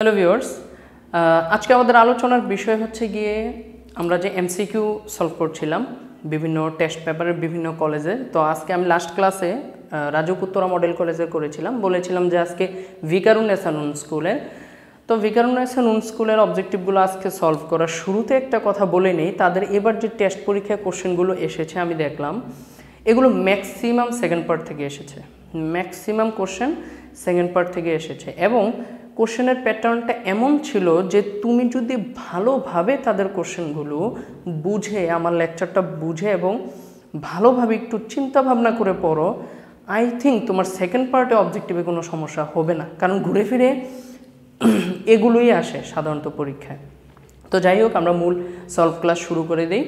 hello viewers আজকে আমাদের আলোচনার বিষয় হচ্ছে গিয়ে আমরা যে এমসিকিউ সলভ করছিলাম বিভিন্ন টেস্ট পেপারের বিভিন্ন কলেজে তো আজকে আমি লাস্ট ক্লাসে রাজুক উত্তরা মডেল কলেজে করেছিলাম বলেছিলাম যে আজকে ভিকারুন উন স্কুলে তো ভিকারুন উন স্কুলের অবজেক্টিভগুলো আজকে সলভ করার শুরুতে একটা কথা বলে নেই তাদের এবার যে টেস্ট পরীক্ষা কোশ্চেনগুলো এসেছে আমি দেখলাম এগুলো ম্যাক্সিমাম সেকেন্ড পার্ট থেকে এসেছে ম্যাক্সিমাম কোশ্চেন সেকেন্ড পার্ট থেকে এসেছে এবং কোশ্চেনের প্যাটার্নটা এমন ছিল যে তুমি যদি ভালোভাবে তাদের কোশ্চেনগুলো বুঝে আমার লেকচারটা বুঝে এবং ভালোভাবে একটু চিন্তা ভাবনা করে পড়ো আই থিঙ্ক তোমার সেকেন্ড পার্টে অবজেক্টিভে কোনো সমস্যা হবে না কারণ ঘুরে ফিরে এগুলোই আসে সাধারণত পরীক্ষায় তো যাই হোক আমরা মূল সলভ ক্লাস শুরু করে দিই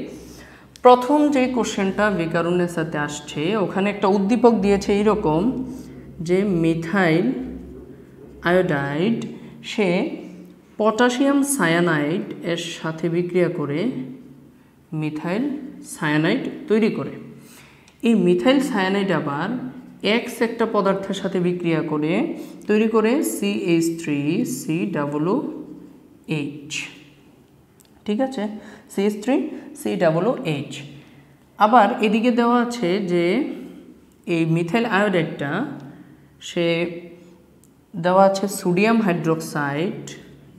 প্রথম যে কোশ্চেনটা বিকারুনের সাথে আসছে ওখানে একটা উদ্দীপক দিয়েছে এইরকম যে মিথাইল আয়োডাইড সে পটাশিয়াম সায়ানাইড এর সাথে বিক্রিয়া করে মিথাইল সায়ানাইড তৈরি করে এই মিথাইল সায়ানাইড আবার এক্স একটা পদার্থের সাথে বিক্রিয়া করে তৈরি করে C H three C double H ঠিক আছে C H three C double H আবার এদিকে দেওয়া আছে যে এই মিথাইল আয়োডাইডটা সে দেওয়া আছে সোডিয়াম হাইড্রোক্সাইড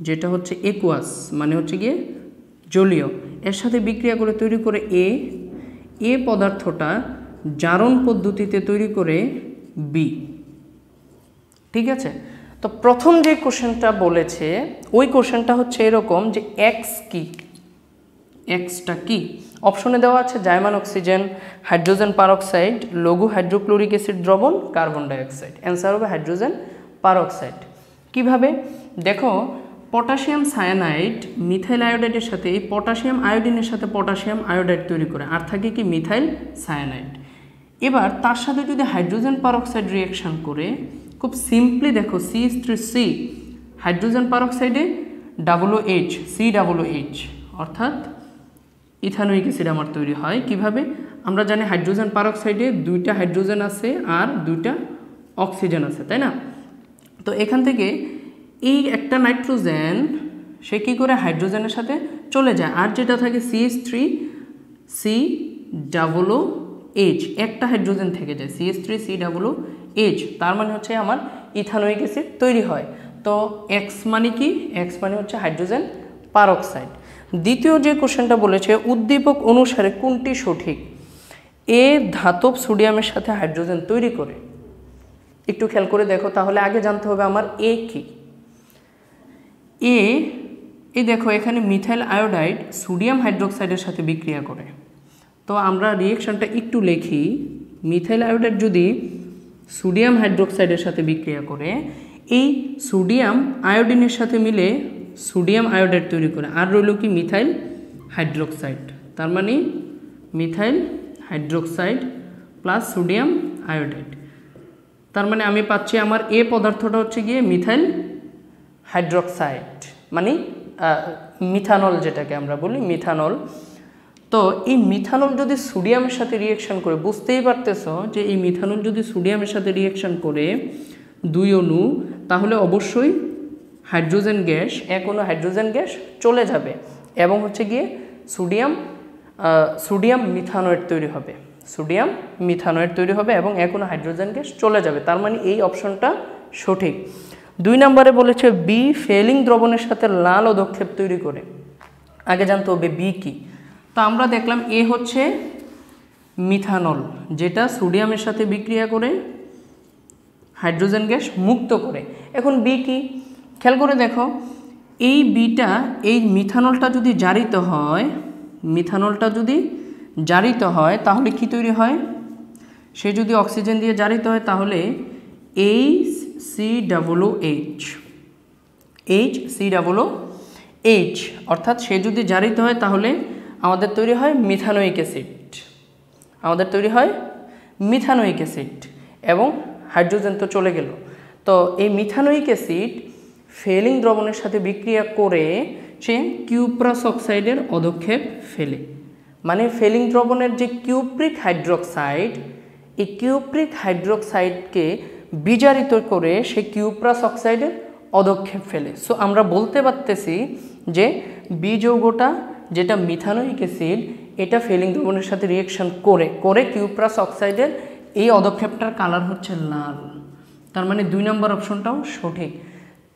যেটা হচ্ছে একুয়াস মানে হচ্ছে গিয়ে জলীয় এর সাথে বিক্রিয়া করে তৈরি করে এ এ পদার্থটা জারণ পদ্ধতিতে তৈরি করে বি ঠিক আছে তো প্রথম যে কোশ্চেনটা বলেছে ওই কোশ্চেনটা হচ্ছে এরকম যে এক্স কি এক্সটা কি অপশনে দেওয়া আছে জায়মান অক্সিজেন হাইড্রোজেন পারক্সাইড লঘু হাইড্রোক্লোরিক অ্যাসিড দ্রবণ কার্বন ডাইঅক্সাইড অ্যান্সার হবে হাইড্রোজেন পারক্সাইড কিভাবে দেখো পটাশিয়াম সায়ানাইড মিথাইল আয়োডাইডের সাথে এই পটাশিয়াম আয়োডিনের সাথে পটাশিয়াম আয়োডাইড তৈরি করে আর থাকে কি মিথাইল সায়ানাইড এবার তার সাথে যদি হাইড্রোজেন পারক্সাইড রিয়াকশান করে খুব সিম্পলি দেখো সি থ্রি সি হাইড্রোজেন পারক্সাইডে ডাবলো এইচ সি ডাবলো এইচ অর্থাৎ ইথানোয়িক অ্যাসিড আমার তৈরি হয় কিভাবে আমরা জানি হাইড্রোজেন পারক্সাইডে দুইটা হাইড্রোজেন আছে আর দুইটা অক্সিজেন আছে তাই না তো এখান থেকে এই একটা নাইট্রোজেন সে কী করে হাইড্রোজেনের সাথে চলে যায় আর যেটা থাকে সিএস থ্রি সি ডাবলো এইচ একটা হাইড্রোজেন থেকে যায় সিএস থ্রি সি ডাবলো এইচ তার মানে হচ্ছে আমার ইথানোয়িক অ্যাসিড তৈরি হয় তো এক্স মানে কি এক্স মানে হচ্ছে হাইড্রোজেন পারক্সাইড দ্বিতীয় যে কোশ্চেনটা বলেছে উদ্দীপক অনুসারে কোনটি সঠিক এ ধাতব সোডিয়ামের সাথে হাইড্রোজেন তৈরি করে একটু খেয়াল করে দেখো তাহলে আগে জানতে হবে আমার এ কি এ এই দেখো এখানে মিথাইল আয়োডাইড সোডিয়াম হাইড্রোক্সাইডের সাথে বিক্রিয়া করে তো আমরা রিয়েকশনটা একটু লিখি মিথাইল আয়োডাইড যদি সোডিয়াম হাইড্রোক্সাইডের সাথে বিক্রিয়া করে এই সোডিয়াম আয়োডিনের সাথে মিলে সোডিয়াম আয়োডাইড তৈরি করে আর রইল কি মিথাইল হাইড্রোক্সাইড তার মানে methyl hydroxide plus sodium iodide তার মানে আমি পাচ্ছি আমার এ পদার্থটা হচ্ছে গিয়ে মিথাইল হাইড্রক্সাইড মানে মিথানল যেটাকে আমরা বলি মিথানল তো এই মিথানল যদি সোডিয়ামের সাথে রিয়েকশন করে বুঝতেই পারতেছ যে এই মিথানল যদি সোডিয়ামের সাথে রিয়েকশন করে দুই অণু তাহলে অবশ্যই হাইড্রোজেন গ্যাস এক অনু হাইড্রোজেন গ্যাস চলে যাবে এবং হচ্ছে গিয়ে সোডিয়াম সোডিয়াম মিথানয়েড তৈরি হবে সোডিয়াম মিথানয়েড তৈরি হবে এবং এখনও হাইড্রোজেন গ্যাস চলে যাবে তার মানে এই অপশনটা সঠিক দুই নম্বরে বলেছে বি ফেলিং দ্রবণের সাথে লাল অধক্ষেপ তৈরি করে আগে জানতে হবে বি কি তো আমরা দেখলাম এ হচ্ছে মিথানল যেটা সোডিয়ামের সাথে বিক্রিয়া করে হাইড্রোজেন গ্যাস মুক্ত করে এখন বি কি খেয়াল করে দেখো এই বিটা এই মিথানলটা যদি জারিত হয় মিথানলটা যদি জারিত হয় তাহলে কি তৈরি হয় সে যদি অক্সিজেন দিয়ে জারিত হয় তাহলে H C ডাবলো H H C ডাবলো H অর্থাৎ সে যদি জারিত হয় তাহলে আমাদের তৈরি হয় মিথানোয়িক অ্যাসিড আমাদের তৈরি হয় মিথানোয়িক অ্যাসিড এবং হাইড্রোজেন তো চলে গেল তো এই মিথানোয়িক অ্যাসিড ফেলিং দ্রবণের সাথে বিক্রিয়া করে সে কিউপ্রাস অক্সাইডের অধক্ষেপ ফেলে মানে ফেলিং দ্রবণের যে কিউপ্রিক হাইড্রোক্সাইড এই কিউপ্রিক হাইড্রোক্সাইডকে বিজারিত করে সে কিউপ্রাস অক্সাইডের অদক্ষেপ ফেলে সো আমরা বলতে পারতেছি যে যৌগটা যেটা মিথানোইক অ্যাসিড এটা ফেলিং দ্রবণের সাথে রিয়েকশন করে করে কিউপ্রাস অক্সাইডের এই অদক্ষেপটার কালার হচ্ছে লাল তার মানে দুই নম্বর অপশনটাও সঠিক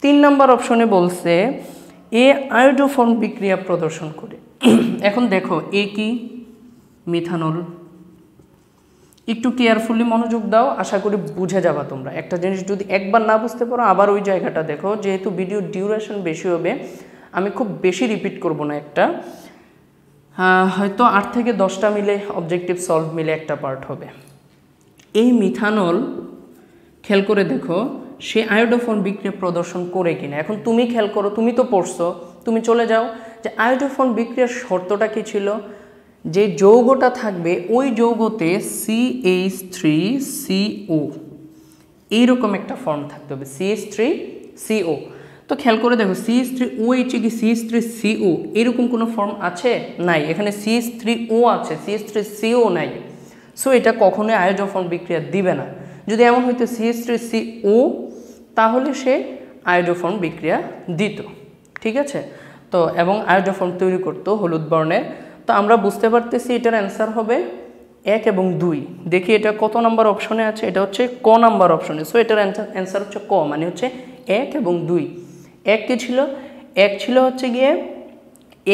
তিন নম্বর অপশনে বলছে এ আয়োডোফর্ম বিক্রিয়া প্রদর্শন করে এখন দেখো এ কি মিথানল একটু কেয়ারফুলি মনোযোগ দাও আশা করি বুঝে যাবা তোমরা একটা জিনিস যদি একবার না বুঝতে পারো আবার ওই জায়গাটা দেখো যেহেতু ভিডিও ডিউরেশন বেশি হবে আমি খুব বেশি রিপিট করব না একটা হয়তো আট থেকে দশটা মিলে অবজেক্টিভ সলভ মিলে একটা পার্ট হবে এই মিথানল খেল করে দেখো সে আয়োডোফোন বিক্রিয়া প্রদর্শন করে কিনা এখন তুমি খেল করো তুমি তো পড়ছো তুমি চলে যাও যে আয়োডোফোন বিক্রিয়ার শর্তটা কী ছিল যে যৌগটা থাকবে ওই যৌগতে সিএইচ থ্রি সিও এইরকম একটা ফর্ম থাকতে হবে সিএইচ থ্রি সিও তো খেয়াল করে দেখো সিএস থ্রি ও এইচে কি সিএস থ্রি সিও এরকম কোনো ফর্ম আছে নাই এখানে সিএস থ্রি ও আছে সিএস থ্রি সিও নাই সো এটা কখনোই আয়োডোফোন বিক্রিয়া দিবে না যদি এমন হইতো সিএস থ্রি সিও তাহলে সে আয়োডোফোন বিক্রিয়া দিত ঠিক আছে তো এবং আয়োডোফর্ম তৈরি করতো হলুদ বর্ণের তো আমরা বুঝতে পারতেছি এটার অ্যান্সার হবে এক এবং দুই দেখি এটা কত নাম্বার অপশনে আছে এটা হচ্ছে ক নাম্বার অপশনে সো এটার অ্যান্সার হচ্ছে ক মানে হচ্ছে এক এবং দুই এক কী ছিল এক ছিল হচ্ছে গিয়ে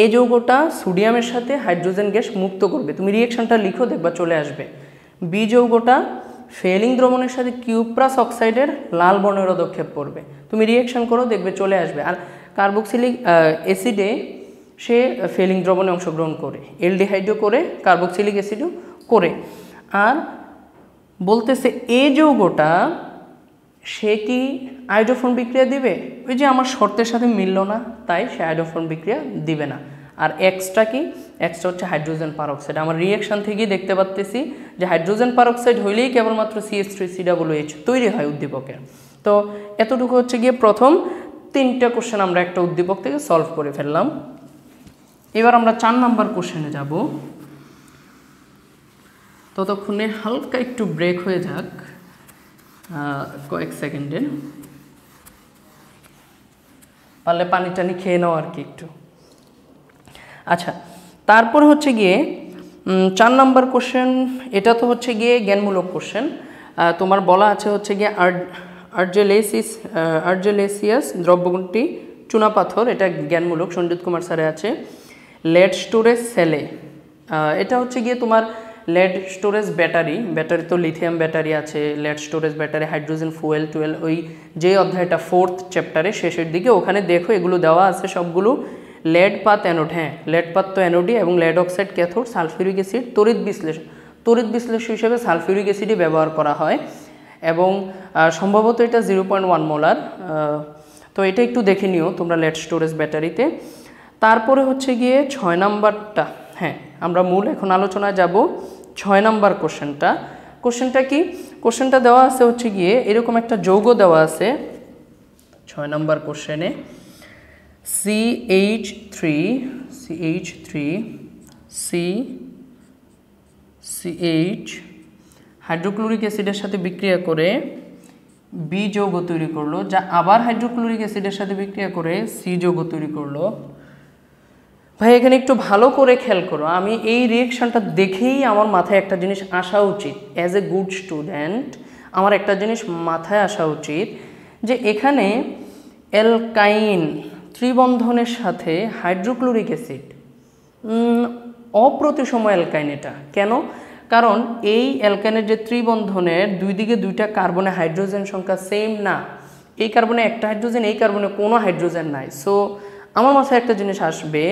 এ যৌগটা সোডিয়ামের সাথে হাইড্রোজেন গ্যাস মুক্ত করবে তুমি রিয়েকশানটা লিখো দেখবা চলে আসবে বি যৌগটা ফেলিং দ্রবণের সাথে কিউপ্রাস অক্সাইডের লাল বর্ণের অদক্ষেপ পড়বে তুমি রিয়েকশান করো দেখবে চলে আসবে আর কার্বক্সিলিক অ্যাসিডে সে ফেলিং দ্রবণে অংশগ্রহণ করে এলডিহাইডও করে কার্বক্সিলিক অ্যাসিডও করে আর বলতেছে এ যৌগটা সে কি আইডোফোন বিক্রিয়া দিবে ওই যে আমার শর্তের সাথে মিলল না তাই সে আইডোফোন বিক্রিয়া দিবে না আর এক্সট্রা কি এক্সট্রা হচ্ছে হাইড্রোজেন পারক্সাইড আমার রিয়াকশান থেকেই দেখতে পাচ্তেছি যে হাইড্রোজেন পারক্সাইড হইলেই কেবলমাত্র সিএস থ্রি সি এইচ তৈরি হয় উদ্দীপকের তো এতটুকু হচ্ছে গিয়ে প্রথম তিনটা কোশ্চেন আমরা একটা উদ্দীপক থেকে সলভ করে ফেললাম এবার আমরা চার নাম্বার কোশ্চেনে যাব ততক্ষণে হালকা একটু ব্রেক হয়ে যাক কয়েক সেকেন্ডের পারলে পানি টানি খেয়ে নাও আর কি একটু আচ্ছা তারপর হচ্ছে গিয়ে চার নাম্বার কোশ্চেন এটা তো হচ্ছে গিয়ে জ্ঞানমূলক কোশ্চেন তোমার বলা আছে হচ্ছে গিয়ে আর্ট আর্জেলেসিস আর্জেলেসিয়াস দ্রব্যগুণটি চুনাপাথর এটা জ্ঞানমূলক সঞ্জিত কুমার স্যারে আছে লেড স্টোরেজ সেলে এটা হচ্ছে গিয়ে তোমার লেড স্টোরেজ ব্যাটারি ব্যাটারি তো লিথিয়াম ব্যাটারি আছে lead storage battery hydrogen fuel টুয়েল ওই যে অধ্যায়টা ফোর্থ চ্যাপ্টারে শেষের দিকে ওখানে দেখো এগুলো দেওয়া আছে সবগুলো লেড পাত অ্যানোড হ্যাঁ লেড পাত তো অ্যানোডি এবং lead oxide cathode sulphuric acid তড়িৎ বিশ্লেষণ তড়িৎ বিশ্লেষণ হিসেবে সালফিউরিক অ্যাসিডই ব্যবহার করা হয় এবং সম্ভবত এটা জিরো পয়েন্ট ওয়ান মোলার তো এটা একটু দেখে নিও তোমরা লেট স্টোরেজ ব্যাটারিতে তারপরে হচ্ছে গিয়ে ছয় নাম্বারটা হ্যাঁ আমরা মূল এখন আলোচনায় যাব ছয় নাম্বার কোশ্চেনটা কোশ্চেনটা কি কোশ্চেনটা দেওয়া আছে হচ্ছে গিয়ে এরকম একটা যৌগ দেওয়া আছে ছয় নাম্বার কোশ্চেনে C H three C H three C C H hydrochloric অ্যাসিডের সাথে বিক্রিয়া করে বি যৌগ তৈরি করলো যা আবার হাইড্রোক্লোরিক অ্যাসিডের সাথে বিক্রিয়া করে সি যৌগ তৈরি করলো ভাই এখানে একটু ভালো করে খেয়াল করো আমি এই রিয়েকশানটা দেখেই আমার মাথায় একটা জিনিস আসা উচিত অ্যাজ এ গুড স্টুডেন্ট আমার একটা জিনিস মাথায় আসা উচিত যে এখানে অ্যালকাইন ত্রিবন্ধনের সাথে হাইড্রোক্লোরিক অ্যাসিড অপ্রতিসম অ্যালকাইন এটা কেন কারণ এই অ্যালকানের যে ত্রিবন্ধনের দুই দিকে দুইটা কার্বনে হাইড্রোজেন সংখ্যা সেম না এই কার্বনে একটা হাইড্রোজেন এই কার্বনে কোনো হাইড্রোজেন নাই সো আমার মাথায় একটা জিনিস আসবে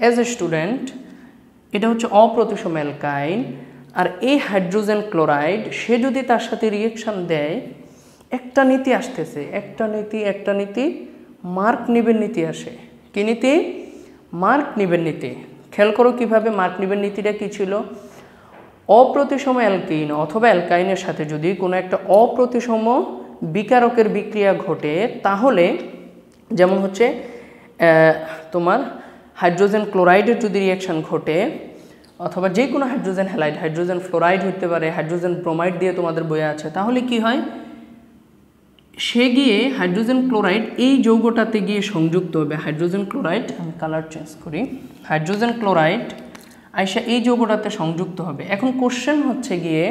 অ্যাজ এ স্টুডেন্ট এটা হচ্ছে অপ্রতিসম অ্যালকাইন আর এই হাইড্রোজেন ক্লোরাইড সে যদি তার সাথে রিয়েকশান দেয় একটা নীতি আসতেছে একটা নীতি একটা নীতি মার্ক নিবের নীতি আসে কি নীতি মার্ক নিবের নীতি খেয়াল করো কীভাবে মার্ক নিবের নীতিটা কী ছিল অপ্রতিসম অ্যালকেইন অথবা অ্যালকাইনের সাথে যদি কোনো একটা অপ্রতিসম বিকারকের বিক্রিয়া ঘটে তাহলে যেমন হচ্ছে তোমার হাইড্রোজেন ক্লোরাইডের যদি রিয়াকশান ঘটে অথবা যে কোনো হাইড্রোজেন হ্যালাইড হাইড্রোজেন ফ্লোরাইড হতে পারে হাইড্রোজেন ব্রোমাইড দিয়ে তোমাদের বয়ে আছে তাহলে কি হয় সে গিয়ে হাইড্রোজেন ক্লোরাইড এই যৌগটাতে গিয়ে সংযুক্ত হবে হাইড্রোজেন ক্লোরাইড আমি কালার চেঞ্জ করি হাইড্রোজেন ক্লোরাইড আয়সা এই যৌগটাতে সংযুক্ত হবে এখন কোশ্চেন হচ্ছে গিয়ে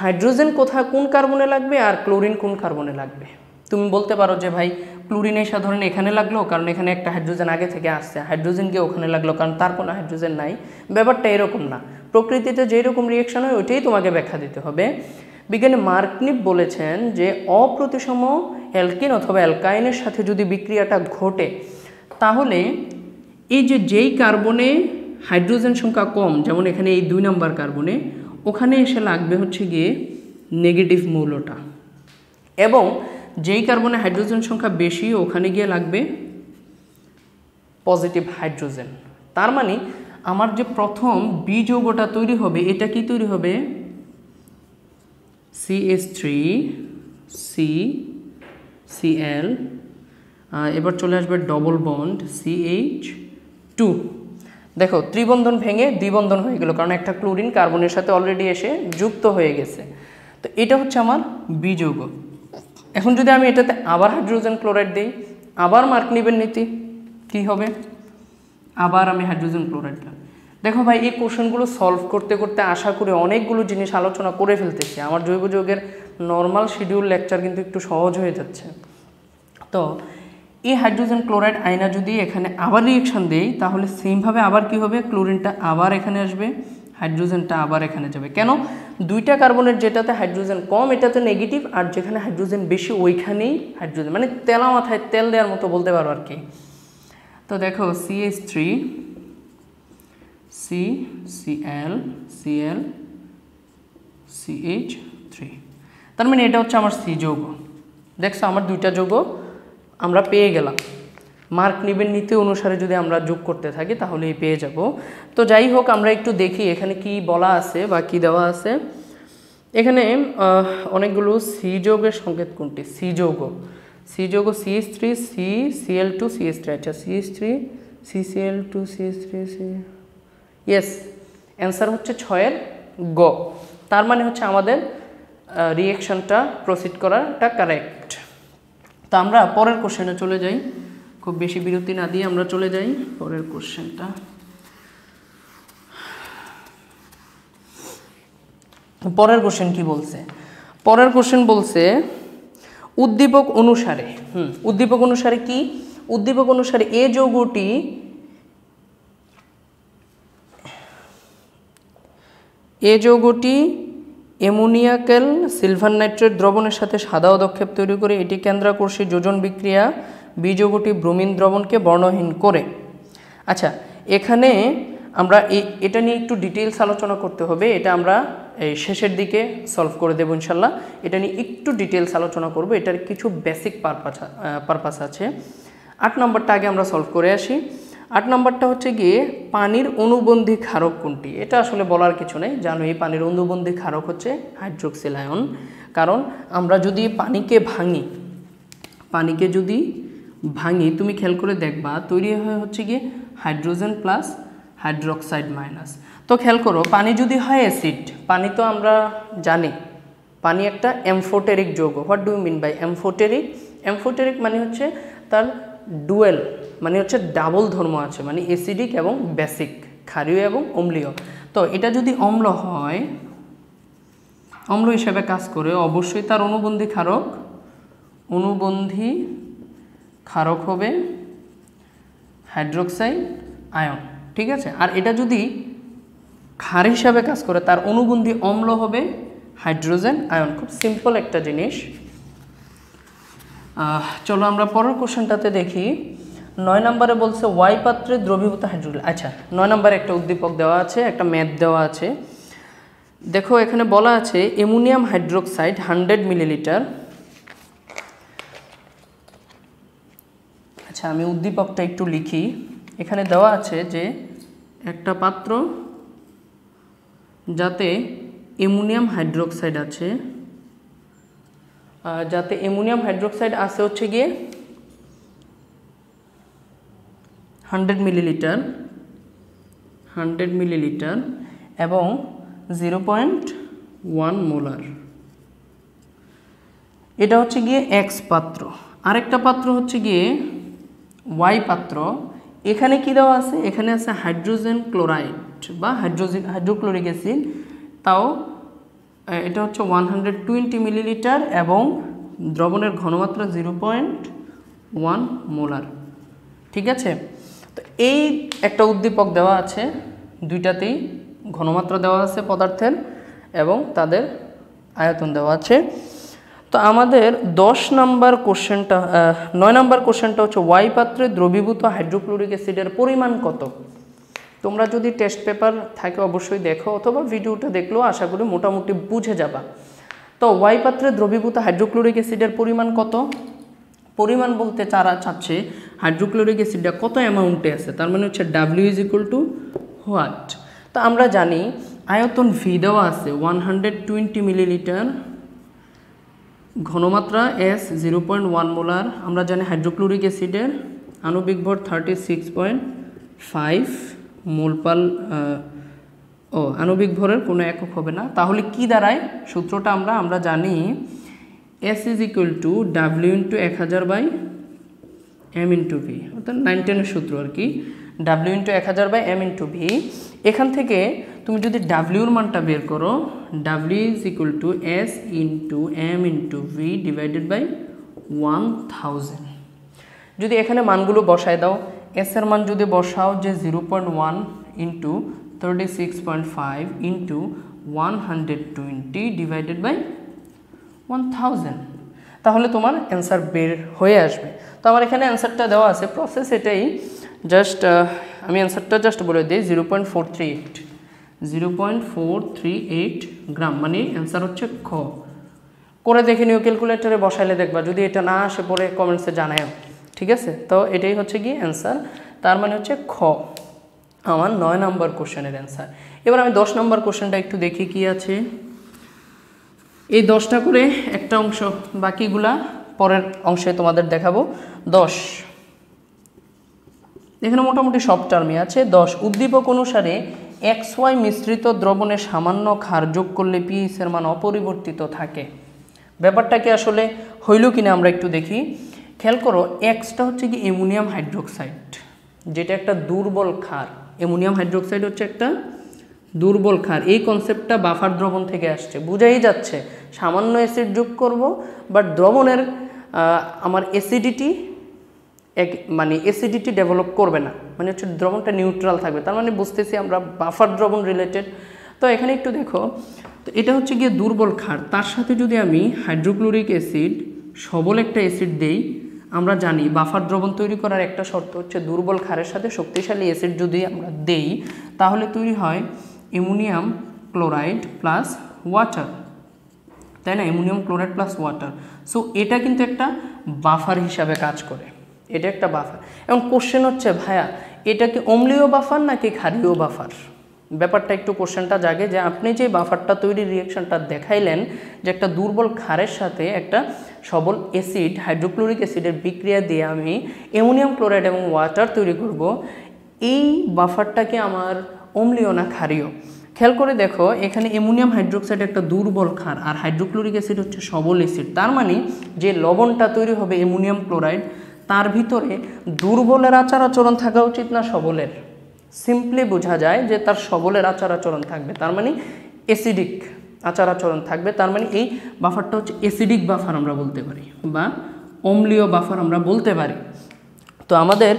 হাইড্রোজেন কোথায় কোন কার্বনে লাগবে আর ক্লোরিন কোন কার্বনে লাগবে তুমি বলতে পারো যে ভাই ক্লোরিন সাধারণ এখানে লাগলো কারণ এখানে একটা হাইড্রোজেন আগে থেকে আসছে হাইড্রোজেন গিয়ে ওখানে লাগলো কারণ তার কোনো হাইড্রোজেন নাই ব্যাপারটা এরকম না প্রকৃতিতে যেই রকম রিয়েকশন হয় ওইটাই তোমাকে ব্যাখ্যা দিতে হবে বিজ্ঞানী মার্কনিপ বলেছেন যে অপ্রতিসম অ্যালকিন অথবা অ্যালকাইনের সাথে যদি বিক্রিয়াটা ঘটে তাহলে এই যে যেই কার্বনে হাইড্রোজেন সংখ্যা কম যেমন এখানে এই দুই নাম্বার কার্বনে ওখানে এসে লাগবে হচ্ছে গিয়ে নেগেটিভ মৌলটা এবং যেই কার্বনে হাইড্রোজেন সংখ্যা বেশি ওখানে গিয়ে লাগবে পজিটিভ হাইড্রোজেন তার মানে আমার যে প্রথম বি যৌগটা তৈরি হবে এটা কি তৈরি হবে সিএস থ্রি সি সিএল এবার চলে আসবে ডবল বন্ড সিএইচ টু দেখো ত্রিবন্ধন ভেঙে দ্বিবন্ধন হয়ে গেল কারণ একটা ক্লোরিন কার্বনের সাথে অলরেডি এসে যুক্ত হয়ে গেছে তো এটা হচ্ছে আমার বিযোগ এখন যদি আমি এটাতে আবার হাইড্রোজেন ক্লোরাইড দিই আবার মার্ক নিবেন নীতি কি হবে আবার আমি হাইড্রোজেন ক্লোরাইড দিলাম দেখো ভাই এই কোশ্চেনগুলো সলভ করতে করতে আশা করে অনেকগুলো জিনিস আলোচনা করে ফেলতেছি আমার জৈব যোগের নর্মাল শিডিউল লেকচার কিন্তু একটু সহজ হয়ে যাচ্ছে তো এই হাইড্রোজেন ক্লোরাইড আয়না যদি এখানে আবার রিয়েকশান দেই তাহলে সেমভাবে আবার কি হবে ক্লোরিনটা আবার এখানে আসবে হাইড্রোজেনটা আবার এখানে যাবে কেন দুইটা কার্বনের যেটাতে হাইড্রোজেন কম এটাতে নেগেটিভ আর যেখানে হাইড্রোজেন বেশি ওইখানেই হাইড্রোজেন মানে তেলা মাথায় তেল দেওয়ার মতো বলতে পারো আর কি তো দেখো CS three C CL CL CH three তার মানে এটা হচ্ছে আমার সি যৌগ দেখছো আমার দুইটা যৌগ আমরা পেয়ে গেলাম মার্ক নিবেন নীতি অনুসারে যদি আমরা যোগ করতে থাকি তাহলেই পেয়ে যাব তো যাই হোক আমরা একটু দেখি এখানে কি বলা আছে বা কি দেওয়া আছে এখানে অনেকগুলো সি যোগের সংকেত কোনটি সি সিযোগ C CS three C CL two CS three আচ্ছা CS three C L two CS three C yes answer হচ্ছে ছয়ের গ তার মানে হচ্ছে আমাদের রিয়েকশনটা প্রসিড করাটা কারেক্ট তো আমরা পরের কোশ্চেনে চলে যাই খুব বেশি বিরতি না দিয়ে আমরা চলে যাই পরের কোশ্চেনটা পরের কোশ্চেন কি বলছে পরের কোশ্চেন বলছে উদ্দীপক অনুসারে হুম উদ্দীপক অনুসারে কি উদ্দীপক অনুসারে এ যৌগটি এ যৌগটি অ্যামোনিয়াকেল সিলভার নাইট্রেট দ্রবণের সাথে সাদা অদক্ষেপ তৈরি করে এটি কেন্দ্রাকর্ষী যোজন বিক্রিয়া বীজগটি ব্রোমিন দ্রবণকে বর্ণহীন করে আচ্ছা এখানে আমরা এটা নিয়ে একটু ডিটেলস আলোচনা করতে হবে এটা আমরা এই শেষের দিকে সলভ করে দেবো ইনশাল্লাহ এটা নিয়ে একটু ডিটেলস আলোচনা করব এটার কিছু বেসিক পারপাস পারপাস আছে আট নম্বরটা আগে আমরা সলভ করে আসি আট নম্বরটা হচ্ছে গিয়ে পানির অনুবন্ধী ক্ষারক কোনটি এটা আসলে বলার কিছু নেই জানো এই পানির অনুবন্ধী ক্ষারক হচ্ছে হাইড্রোক্সিলায়ন কারণ আমরা যদি পানিকে ভাঙি পানিকে যদি ভাঙি তুমি খেয়াল করে দেখবা তৈরি হয় হচ্ছে গিয়ে হাইড্রোজেন প্লাস হাইড্রোক্সাইড মাইনাস তো খেয়াল করো পানি যদি হয় অ্যাসিড পানি তো আমরা জানি পানি একটা অ্যামফোটেরিক যৌগ what do mean by amphoteric amphoteric মানে হচ্ছে তার ডুয়েল মানে হচ্ছে ডাবল ধর্ম আছে মানে অ্যাসিডিক এবং বেসিক ক্ষারীয় এবং অম্লীয় তো এটা যদি অম্ল হয় অম্ল হিসেবে কাজ করে অবশ্যই তার অনুবন্ধী ক্ষারক অনুবন্ধী ক্ষারক হবে হাইড্রোক্সাইড আয়ন ঠিক আছে আর এটা যদি ক্ষার হিসাবে কাজ করে তার অনুবন্ধী অম্ল হবে হাইড্রোজেন আয়ন খুব সিম্পল একটা জিনিস চলো আমরা পরের কোশ্চেনটাতে দেখি নয় নম্বরে বলছে ওয়াই পাত্রে দ্রবীভূত হাইড্রোজেন আচ্ছা নয় নম্বরে একটা উদ্দীপক দেওয়া আছে একটা ম্যাথ দেওয়া আছে দেখো এখানে বলা আছে অ্যামোনিয়াম হাইড্রোক্সাইড হান্ড্রেড মিলিলিটার আচ্ছা আমি উদ্দীপকটা একটু লিখি এখানে দেওয়া আছে যে একটা পাত্র যাতে অ্যামোনিয়াম হাইড্রোক্সাইড আছে যাতে অ্যামোনিয়াম হাইড্রোক্সাইড আছে হচ্ছে গিয়ে হান্ড্রেড মিলিলিটার হান্ড্রেড মিলিলিটার এবং জিরো পয়েন্ট ওয়ান মোলার এটা হচ্ছে গিয়ে এক্স পাত্র আরেকটা পাত্র হচ্ছে গিয়ে ওয়াই পাত্র এখানে কি দেওয়া আছে এখানে আছে হাইড্রোজেন ক্লোরাইড বা হাইড্রোজেন হাইড্রোক্লোরিক অ্যাসিড তাও এটা হচ্ছে ওয়ান হান্ড্রেড টোয়েন্টি মিলিলিটার এবং দ্রবণের ঘনমাত্রা জিরো পয়েন্ট ওয়ান মোলার ঠিক আছে এই একটা উদ্দীপক দেওয়া আছে দুইটাতেই ঘনমাত্রা দেওয়া আছে পদার্থের এবং তাদের আয়তন দেওয়া আছে তো আমাদের দশ নাম্বার কোশ্চেনটা নয় নাম্বার কোশ্চেনটা হচ্ছে ওয়াই পাত্রে দ্রবীভূত হাইড্রোক্লোরিক অ্যাসিডের পরিমাণ কত তোমরা যদি টেস্ট পেপার থাকে অবশ্যই দেখো অথবা ভিডিওটা দেখলেও আশা করি মোটামুটি বুঝে যাবা তো ওয়াই পাত্রে দ্রবীভূত হাইড্রোক্লোরিক অ্যাসিডের পরিমাণ কত পরিমাণ বলতে চারা চাচ্ছে হাইড্রোক্লোরিক অ্যাসিডটা কত অ্যামাউন্টে আছে তার মানে হচ্ছে W is equal to what তো আমরা জানি আয়তন ভি দেওয়া আছে ওয়ান হান্ড্রেড টোয়েন্টি মিলিলিটার ঘনমাত্রা S zero point one molar আমরা জানি হাইড্রোক্লোরিক অ্যাসিডের আণবিক ভর থার্টি সিক্স পয়েন্ট ফাইভ মোলপাল ও আণবিক ভরের কোনো একক হবে না তাহলে কি দাঁড়ায় সূত্রটা আমরা আমরা জানি S is equal to W into এক হাজার বাই এম ইন্টু ভি অর্থাৎ নাইন সূত্র আর কি ডাব্লিউ ইন্টু এক হাজার বাই এম ইন্টু ভি এখান থেকে তুমি যদি ডাব্লিউর মানটা বের করো W is equal to S into M into V divided by one thousand যদি এখানে মানগুলো বসায় দাও এসের মান যদি বসাও যে zero point one into thirty six point five into one hundred twenty divided by one thousand তাহলে তোমার অ্যান্সার বের হয়ে আসবে তো আমার এখানে অ্যান্সারটা দেওয়া আছে প্রসেস এটাই জাস্ট আমি অ্যান্সারটা জাস্ট বলে দিই zero point four three eight zero point four three eight gram মানে অ্যান্সার হচ্ছে খ করে দেখে নিও ক্যালকুলেটারে বসাইলে দেখবা যদি এটা না আসে পরে কমেন্টসে জানায় ঠিক আছে তো এটাই হচ্ছে কি অ্যান্সার তার মানে হচ্ছে খ আমার নয় নম্বর কোশ্চেনের অ্যান্সার এবার আমি দশ নম্বর কোশ্চেনটা একটু দেখি কি আছে এই দশটা করে একটা অংশ বাকিগুলা পরের অংশে তোমাদের দেখাবো দশ এখানে মোটামুটি সব টার্মে আছে দশ উদ্দীপক অনুসারে এক্স ওয়াই মিশ্রিত দ্রবণে সামান্য ক্ষার যোগ করলে পিএইচের মান অপরিবর্তিত থাকে ব্যাপারটা কি আসলে হইল কিনা আমরা একটু দেখি খেয়াল করো এক্সটা হচ্ছে কি অ্যামোনিয়াম হাইড্রোক্সাইড যেটা একটা দুর্বল ক্ষার অ্যামোনিয়াম হাইড্রোক্সাইড হচ্ছে একটা দুর্বল ক্ষার এই কনসেপ্টটা বাফার দ্রবণ থেকে আসছে বুঝাই যাচ্ছে সামান্য অ্যাসিড যোগ করব বাট দ্রবণের আমার অ্যাসিডিটি এক মানে অ্যাসিডিটি ডেভেলপ করবে না মানে হচ্ছে দ্রবণটা নিউট্রাল থাকবে তার মানে বুঝতেছি আমরা বাফার দ্রবণ রিলেটেড তো এখানে একটু দেখো তো এটা হচ্ছে গিয়ে দুর্বল ক্ষার তার সাথে যদি আমি হাইড্রোক্লোরিক অ্যাসিড সবল একটা অ্যাসিড দেই আমরা জানি বাফার দ্রবণ তৈরি করার একটা শর্ত হচ্ছে দুর্বল ক্ষারের সাথে শক্তিশালী অ্যাসিড যদি আমরা দেই তাহলে তৈরি হয় অ্যামোনিয়াম ক্লোরাইড প্লাস ওয়াটার তাই না ammonium chloride plus water so এটা কিন্তু একটা বাফার হিসাবে কাজ করে এটা একটা বাফার এবং কোশ্চেন হচ্ছে ভাইয়া এটা কি অম্লীয় বাফার নাকি ক্ষারীয় বাফার ব্যাপারটা একটু কোশ্চেনটা জাগে যে আপনি যে বাফারটা তৈরির রিয়েকশনটা দেখাইলেন যে একটা দুর্বল ক্ষারের সাথে একটা সবল অ্যাসিড হাইড্রোক্লোরিক অ্যাসিডের বিক্রিয়া দিয়ে আমি অ্যামোনিয়াম ক্লোরাইড এবং ওয়াটার তৈরি করব এই বাফারটাকে আমার অম্লীয় না ক্ষারীয় খেয়াল করে দেখো এখানে অ্যামোনিয়াম হাইড্রোক্সাইড একটা দুর্বল ক্ষার আর হাইড্রোক্লোরিক অ্যাসিড হচ্ছে সবল অ্যাসিড তার মানে যে লবণটা তৈরি হবে অ্যামোনিয়াম ক্লোরাইড তার ভিতরে দুর্বলের আচার আচরণ থাকা উচিত না সবলের সিম্পলি বোঝা যায় যে তার সবলের আচার আচরণ থাকবে তার মানে অ্যাসিডিক আচার আচরণ থাকবে তার মানে এই বাফারটা হচ্ছে অ্যাসিডিক বাফার আমরা বলতে পারি বা অম্লীয় বাফার আমরা বলতে পারি তো আমাদের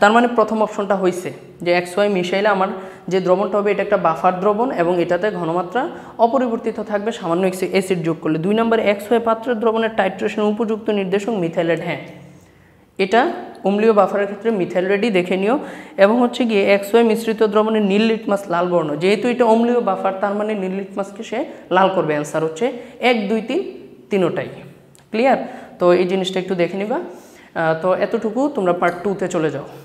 তার মানে প্রথম অপশনটা হয়েছে যে এক্স ওয়াই মিশাইলে আমার যে দ্রবণটা হবে এটা একটা বাফার দ্রবণ এবং এটাতে ঘনমাত্রা অপরিবর্তিত থাকবে সামান্য অ্যাসিড যোগ করলে দুই নম্বর এক্স ওয়াই পাত্রের দ্রবণের টাইট্রেশন উপযুক্ত নির্দেশক মিথাইলেড হ্যাঁ এটা অম্লীয় বাফারের ক্ষেত্রে মিথাইল দেখে নিও এবং হচ্ছে গিয়ে এক্স ওয়াই মিশ্রিত দ্রবণের নীল লিটমাস লাল বর্ণ যেহেতু এটা অম্লীয় বাফার তার মানে নীল লিটমাসকে সে লাল করবে অ্যান্সার হচ্ছে এক দুই তিন তিনোটাই ক্লিয়ার তো এই জিনিসটা একটু দেখে নিবা তো এতটুকু তোমরা পার্ট টুতে চলে যাও